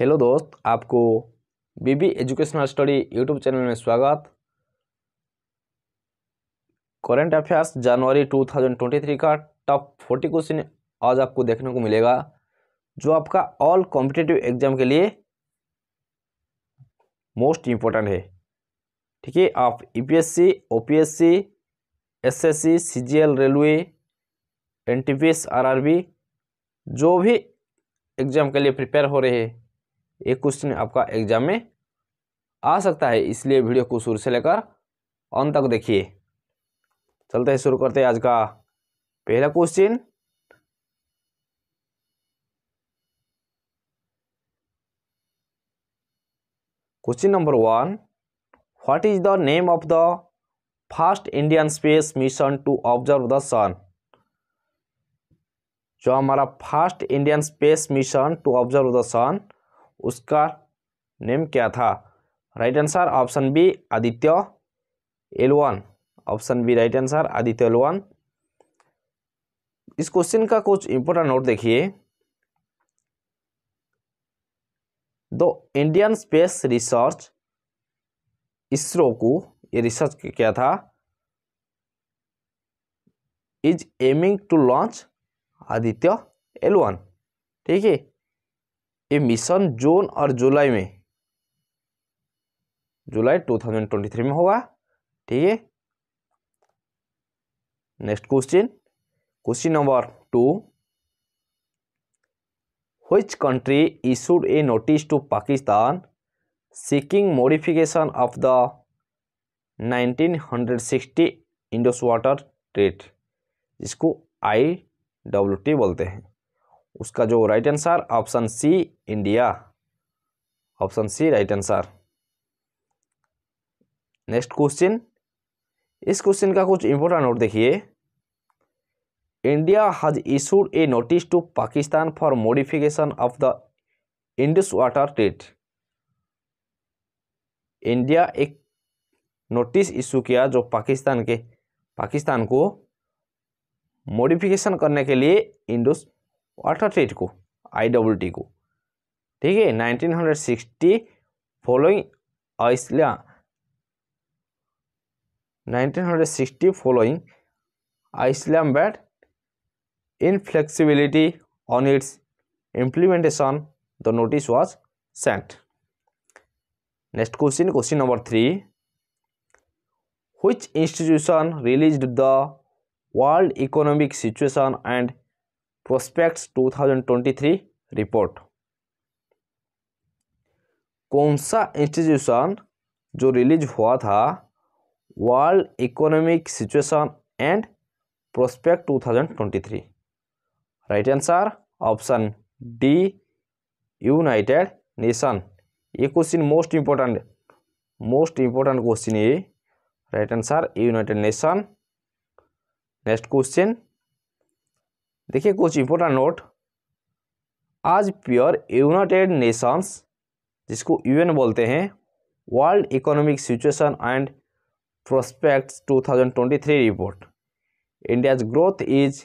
Hello दोस्त आपको B B educational study YouTube channel में स्वागत करंट अफेयर्स जनवरी 2023 का टॉप फोर्टी क्वेश्चन आज आपको देखने को मिलेगा जो आपका ऑल कॉम्पिटेटिव एग्जाम के लिए मोस्ट इम्पोर्टेंट है ठीक है आप EPSC OPSC SSC CGL railway NTPC RRB जो भी एग्जाम के लिए प्रिपेयर हो रहे हैं एक क्वेश्चन आपका एग्जाम में आ सकता है इसलिए वीडियो को शुरू से लेकर अंत तक देखिए चलते हैं शुरू करते हैं आज का पहला question question number one what is the name of the first Indian space mission to observe the sun जो हमारा first Indian space mission to observe the sun उसका नेम क्या था right answer option B Aditya one option B right answer Aditya one इस question का कुछ important note देखिए the Indian space research ISRO को ये रिसर्च क्या था is aiming to launch Aditya L one ठीक है ये मिशन जून और जुलाई में जुलाई 2023 में होगा ठीक है next question question number two which country issued a notice to Pakistan seeking modification of the 1960 Indus water treaty जिसको आई डब्ल्यू टी बोलते हैं उसका जो right answer option C India option C right answer next question इस question का कुछ important note देखिए India has issued a notice to Pakistan for modification of the Indus water treaty India एक नोटिस इशू किया जो पाकिस्तान के पाकिस्तान को मॉडिफिकेशन करने के लिए इंडस अर्थात एट को आई डबल टी को ठीक है नाइनटीन हंड्रेड सिक्सटी फॉलोइंग आइसला नाइनटीन हंड्रेड सिक्सटी फॉलोइंग आइसलैम बैट inflexibility on its implementation the notice was sent next question question number 3 which institution released the world economic situation and prospects 2023 report कौन सा institution जो release हुआ था world economic situation and prospect 2023 right answer option D United Nation ये question most important most important question ये right answer United Nation next question देखिए कुछ important note आज प्योर यूनाइटेड नेशंस जिसको यूएन बोलते हैं world economic situation and prospects 2023 report India's growth is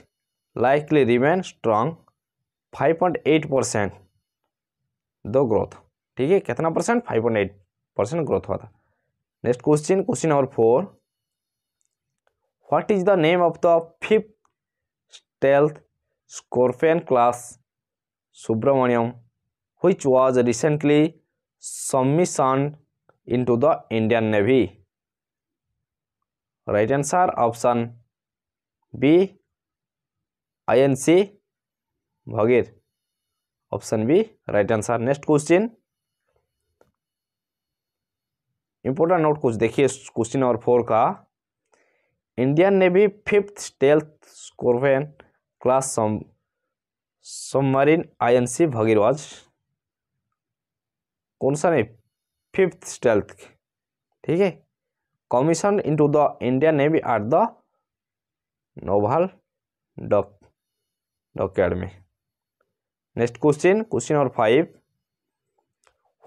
likely remain strong 5.8 percent दो growth ठीक है कितना परसेंट 5.8 परसेंट ग्रोथ हुआ था next question question number four what is the name of the fifth stealth Scorpion class Subramaniam, which was recently submissioned into the Indian Navy. Right answer option B. INC Bhagir. Option B. Right answer. Next question. Important note कुछ देखिए question number four का Indian navy fifth stealth scorpion class some submarine INC भगीरवाज कौन सा नहीं fifth stealth ठीक है commission into the Indian navy at the naval dock dockyard में next question question number five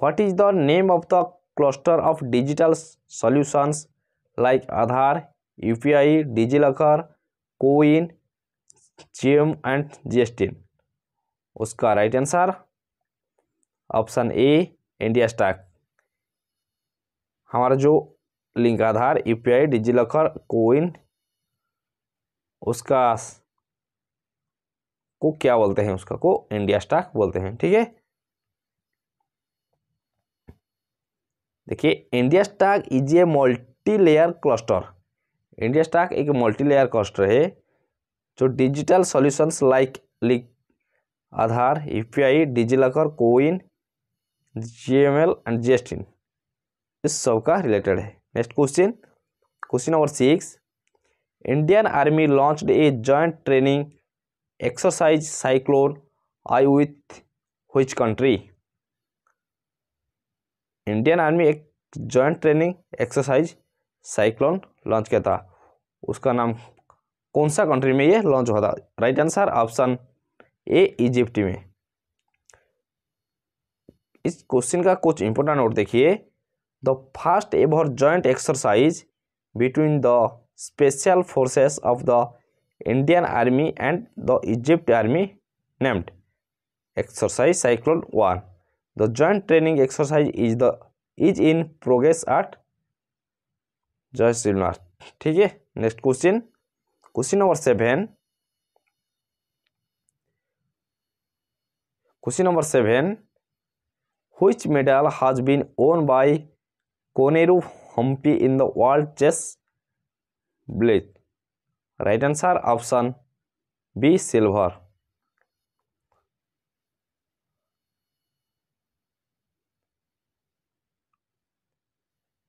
what is the name of the cluster of digital solutions like Aadhaar UPI DigiLocker CoWIN GM and T उसका right answer option A India stock हमारा जो link Aadhaar UPI locker CoWIN उसका को क्या बोलते हैं उसका को इंडिया स्टॉक बोलते हैं ठीक है देखिए India stack is a multi layer cluster India stack एक मल्टी लेयर क्लस्टर है जो डिजिटल सॉल्यूशंस लाइक लिक Aadhaar UPI DigiLocker CoWIN GML and टीन इस सब का रिलेटेड है next question question number six Indian army launched a joint training exercise cyclone I with which country Indian army एक joint training exercise cyclone launch किया था उसका नाम कौन सा कंट्री में ये लॉन्च हुआ था right answer option A Egypt में इस क्वेश्चन का कुछ इंपॉर्टेंट नोट देखिए the first ever joint exercise between the special forces of the Indian army and the Egypt army named exercise cyclone one the joint training exercise is the is in progress at जय श्रीनाथ ठीक है next question question number seven question number seven which medal has been won by Koneru Humpy in the world chess blitz right answer option B silver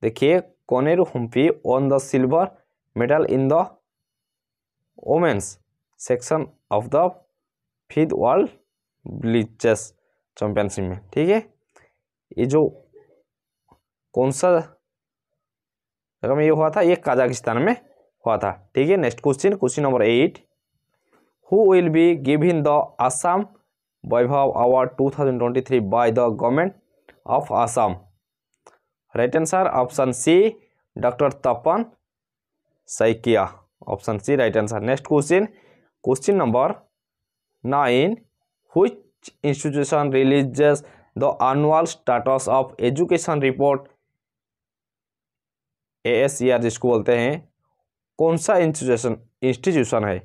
देखिए Koneru Humpy won the silver medal in the women's section of the fifth world blitz championship में ठीक है ये जो कौन सा जगह में ये हुआ था ये कजाकिस्तान में हुआ था ठीक है next question question number eight who will be given the Assam Baibhav award two thousand twenty three by the government of Assam right answer option C doctor Tapan Saikia option C right answer next question question number nine which institution releases the annual status of education report ASER जिसको बोलते हैं कौन सा institution institution है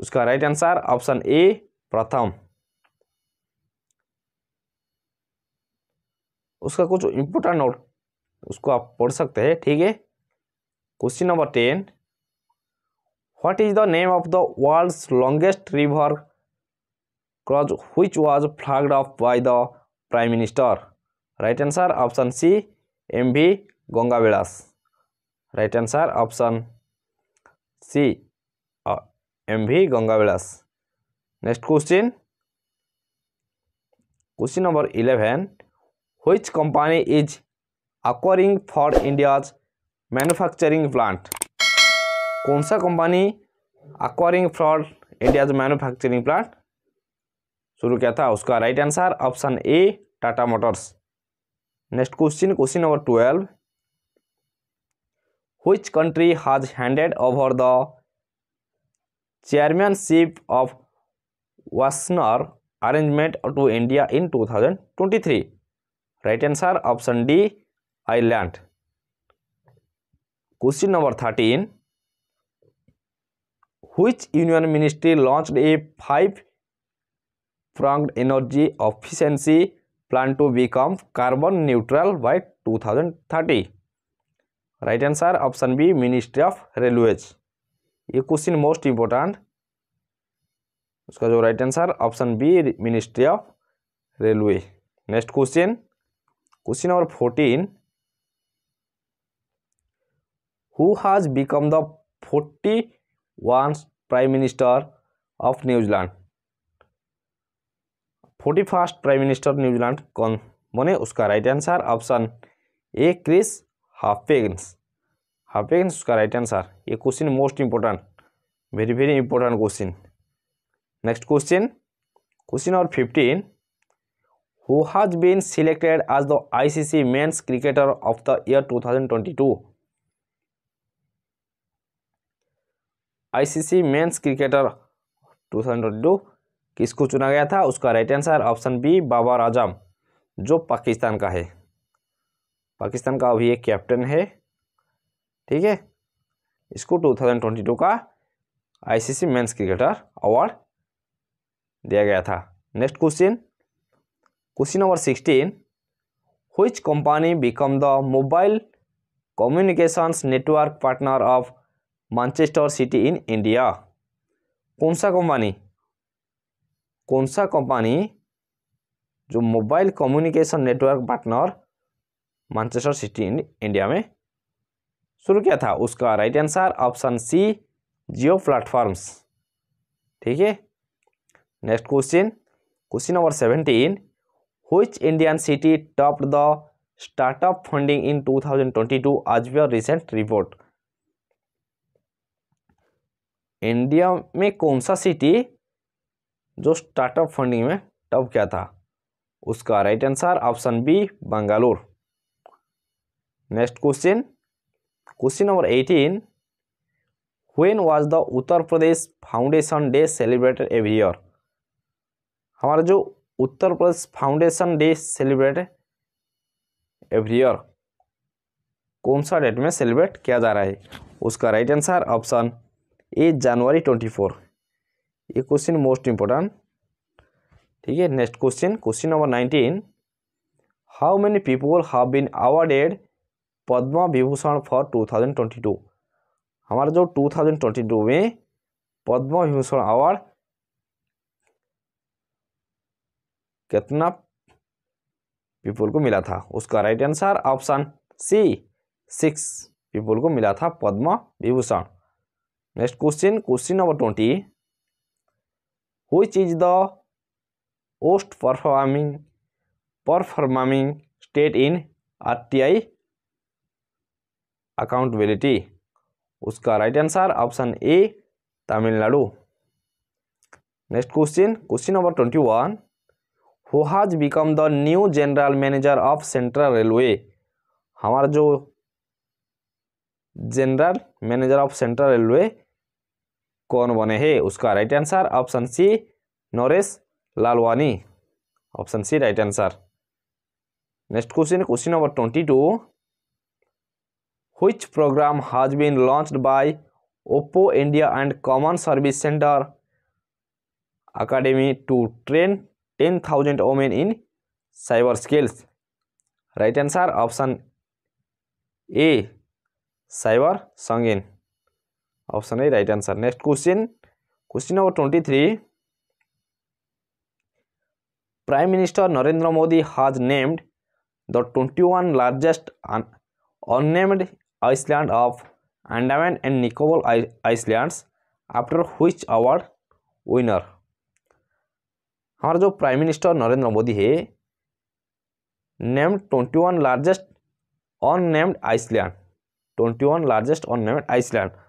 उसका right answer option ए प्रथम उसका कुछ इंपोर्टेंट नोट उसको आप पढ़ सकते हैं ठीक है question number ten what is the name of the world's longest river cross which was flagged off by the prime minister right answer option c mv gangavilas right answer option c uh, mv gangavilas next question question number 11 which company is acquiring for india's manufacturing plant कौन सा company acquiring Ford India manufacturing plant शुरू किया था उसका right answer option A Tata Motors next question question number twelve which country has handed over the chairmanship of Wassenaar arrangement to India in 2023 right answer option D Ireland question number thirteen ministry launched a five pronged energy efficiency energy to become carbon neutral by two thousand 2030 right answer option B ministry of railways ये question most important उसका जो right answer option B ministry of railway next question question number fourteen who has become the forty once prime minister of New Zealand forty first prime minister New Zealand कौन बने उसका right answer option A Chris Hipkins Hipkins उसका right answer ये question most important very very important question next question question number fifteen been selected as the ICC men's cricketer of the year to thousand twenty two ICC men's cricketer 2022 किसको चुना गया था उसका right answer option B Babar Azam जो पाकिस्तान का है पाकिस्तान का अभी एक कैप्टन है ठीक है इसको 2022 का आईसीसी मेंस क्रिकेटर अवार्ड दिया गया था next question question number sixteen which company become the mobile communications network partner of Manchester City in India कौन सा कंपनी कौन सा कंपनी जो mobile communication network partner Manchester City in India में शुरू किया था उसका right answer option C Jio platforms ठीक है next question question number seventeen which Indian city top the startup funding in 2022 to आज रिसेंट रिपोर्ट इंडिया में कौन सा सिटी जो स्टार्टअप फंडिंग में टॉप क्या था उसका right answer option B Bangalore next question question number eighteen when was the Uttar Pradesh foundation day celebrated every year हमारा जो Uttar Pradesh foundation day celebrate every year कौन सा डेट में सेलिब्रेट किया जा रहा है उसका right answer option A January twenty four ये क्वेश्चन मोस्ट इम्पोर्टेंट ठीक है next question question number nineteen how many people have been awarded Padma Vibhushan for two thousand twenty two हमारा जो टू थाउजेंड ट्वेंटी टू में पद्म विभूषण अवार्ड कितना people को मिला था उसका right answer option C six people को मिला था Padma Vibhushan next question question number twenty the is performing performing state in R T I accountability उसका right answer option A Tamil Nadu next question question number twenty one who has become the new general manager of central railway हमारा जो general manager of central railway कौन बने हैं उसका right answer option C Naresh Lalwani option C right answer next question question number twenty two which program has been launched by Oppo India and common service centre academy to train ten thousand women in cyber skills right answer option A cyber Sangini option A right answer next question question number twenty three prime minister Narendra Modi has named the twenty one largest unnamed island of Andaman and Nicobar island after which award winner हमारा जो prime minister Narendra Modi है named twenty one largest unnamed island twenty one largest unnamed island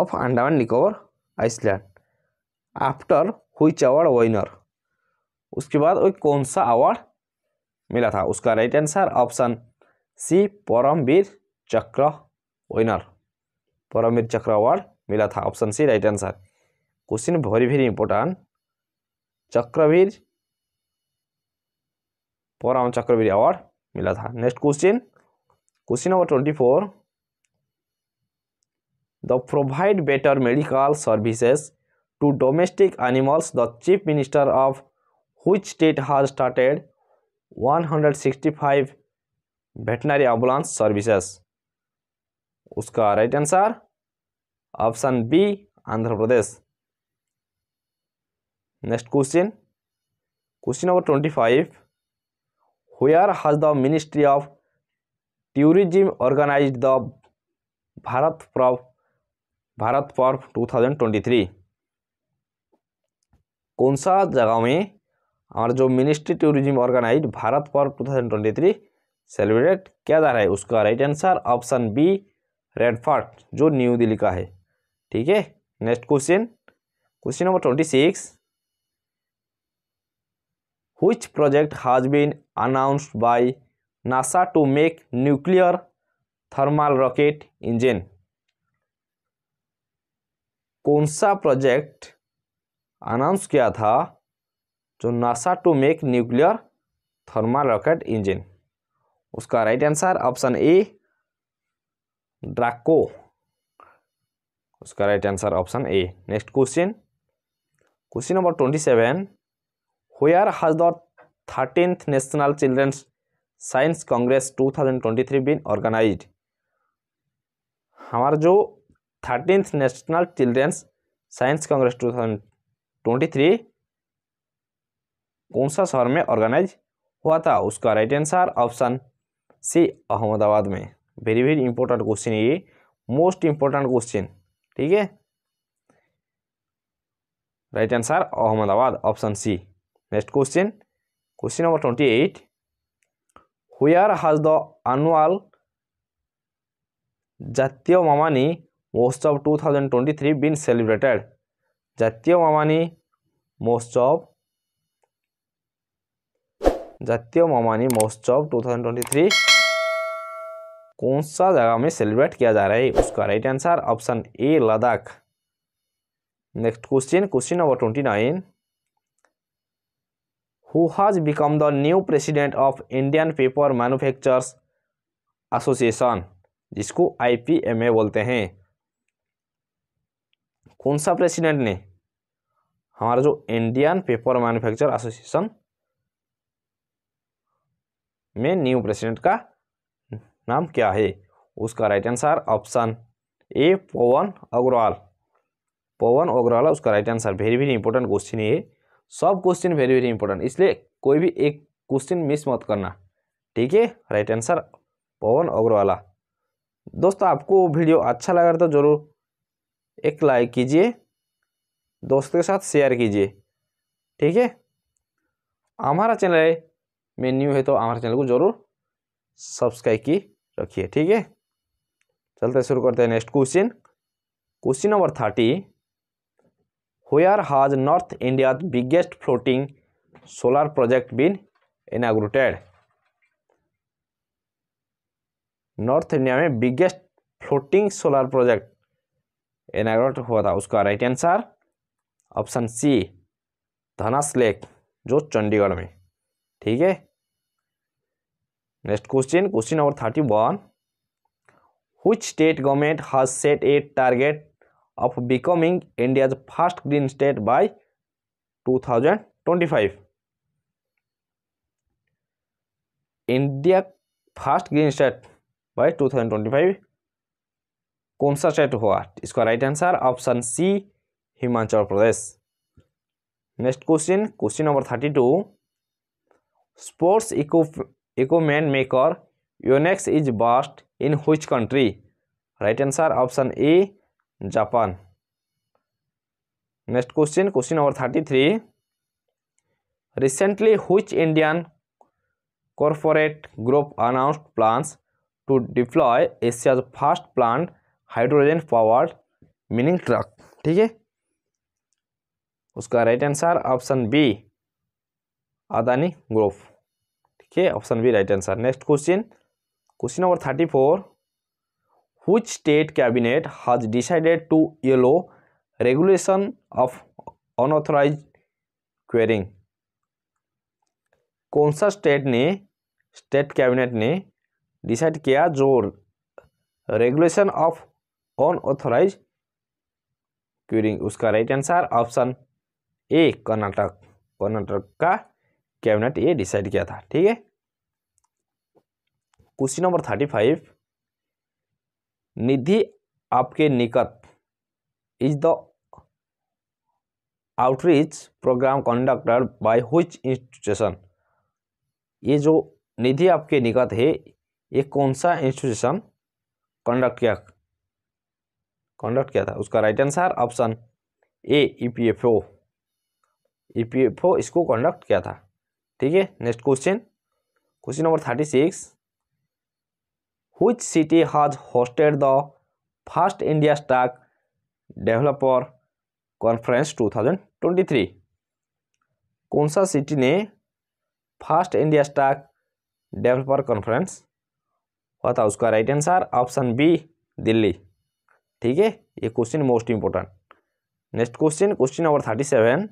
of Andaman Nicobar island after which award winner उसके बाद वो कौन सा award मिला था उसका right answer option C Param Vir Chakra winner Param Vir Chakra award मिला था option C right answer question very very important Chakravir Param Chakravir award मिला था next question question number twenty four the provide better medical services to domestic animals the chief minister of which state has started 165 veterinary ambulance services उसका right answer option B Andhra Pradesh next question question number twenty five where has the ministry of tourism organise the Bharat प्रभ भारत पर्व 2023 कौन सा जगह में और जो ministry tourism organise Bharat पर्व 2023 सेलिब्रेट किया जा रहा है उसका right answer option B red fort जो न्यू दिल्ली का है ठीक है next question question number twenty six which project has been announced by NASA to make nuclear thermal rocket engine कौन सा प्रोजेक्ट अनाउंस किया था जो NASA to make nuclear thermal rocket engine उसका right answer option A DRACO उसका right answer option A next question question number twenty seven where has the thirteenth national children's science congress two thousand twenty three been organise हमारा जो thirteenth national children's science congress two thousand twenty three कौन सा शहर में organise हुआ था उसका right answer option C Ahmedabad में वेरी वेरी इंपॉर्टेंट क्वेश्चन ये मोस्ट इंपॉर्टेंट क्वेश्चन ठीक है right answer Ahmedabad option C next question question number twenty eight where has the annual Jatiya Mamani Mahotsav two thousand twenty three been celebrated जितियों मामानी Mahotsav जितियों मामानी Mahotsav two thousand twenty three कौन सा जगह में celebrate किया जा रहा है उसका right answer option A Ladakh next question question number twenty nine who has become the new president of Indian paper manufacturers association जिसको आईपीएमए बोलते हैं कौन सा प्रेसिडेंट ने हमारा जो इंडियन पेपर मैन्युफैक्चर एसोसिएशन में न्यू प्रेसिडेंट का नाम क्या है उसका right answer option A Pawan Agarwal Pawan Agarwal उसका right answer very very important question है सब क्वेश्चन वेरी वेरी इंपॉर्टेंट इसलिए कोई भी एक क्वेश्चन मिस मत करना ठीक है राइट आंसर पवन अग्रवाला दोस्तों आपको वीडियो अच्छा लगा तो जरूर एक लाइक कीजिए दोस्तों के साथ शेयर कीजिए ठीक है हमारा चैनल है मैं न्यू है तो हमारे चैनल को जरूर सब्सक्राइब की रखिए ठीक है चलते शुरू करते हैं next question question number thirty where has north India biggest floating solar project been inaugurated north India में biggest floating solar project inaugurate हुआ था उसका right answer option C Dhanas lake जो चंडीगढ़ में ठीक है next question question number thirty one which state government has set a target of becoming India's first green state by 2025 India first green state by 2025 कौन सा state हुआ इसका right answer option C Himachal Pradesh next question question number thirty two sports equipment maker Yonex is based in which country right answer option A Japan next question question number thirty three recently which Indian corporate group announced plans to deploy Asia's first plant hydrogen power mining truck ठीक है उसका right answer option B Adani group ठीक है option B right answer next question question number thirty four which state cabinet has decided to allow regulation of unauthorised quarrying कौन सा state ने state cabinet ने decide किया जो रेगुलेशन ऑफ अनऑथोराइज क्यूरिंग उसका right answer option A Karnataka Karnataka का cabinet ये decide किया था ठीक है question number thirty five Nidhi Aapke Nikat is the outreach programme conducted by which institution ये जो निधि आपके निकट है ये कौन सा इंस्टीट्यूशन कंडक्ट किया कंडक्ट किया था उसका right answer option A E P F O E P F O इसको कंडक्ट किया था ठीक है next question question number thirty six which city has hosted the first India stack developer conference 2023 कौन सा सिटी ने first India stack developer conference हुआ था उसका right answer option B Delhi ठीक है ये question most important next question question number thirty seven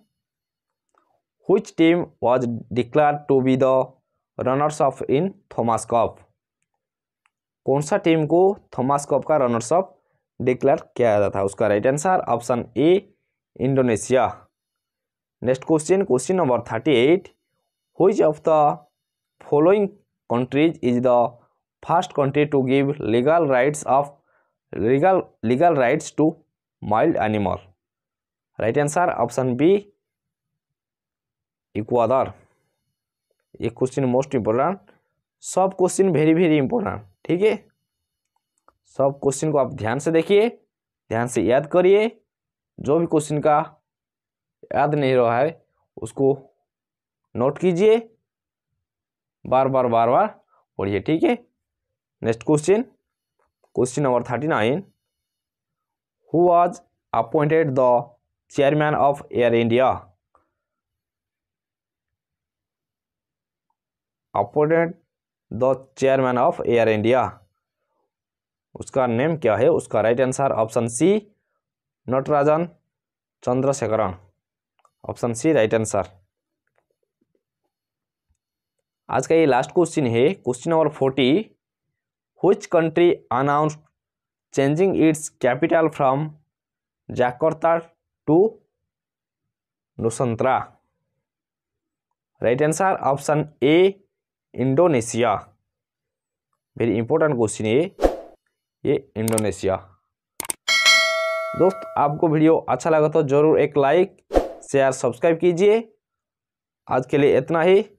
which team was declare to be the runners up in Thomas Cup कौन सा team को Thomas Cup का रनर्स ऑफ डिक्लेयर किया जाता था उसका right answer option A Indonesia next question question number thirty eight which of the following countries is the first country to give legal rights of legal legal rights to mild animal right answer option b ecuador ये question most important सब question very very important ठीक है सब question को आप ध्यान से देखिए ध्यान से याद करिए जो भी क्वेश्चन का याद नहीं रहा है उसको नोट कीजिए बार बार बार बार पढ़िए ठीक है next question question number thirty nine who was appointed the chairman of Air India appointed the chairman of Air India उसका नेम क्या है उसका right answer option C Natarajan Chandrasekaran option C right answer आज का ये लास्ट क्वेश्चन है question number forty which country announced changing its capital from jakarta to nusantra right answer option a Indonesia very important question ये ये Indonesia दोस्त आपको video अच्छा लगा तो ज़रूर एक लाइक शेयर सब्सक्राइब कीजिए आज के लिए इतना ही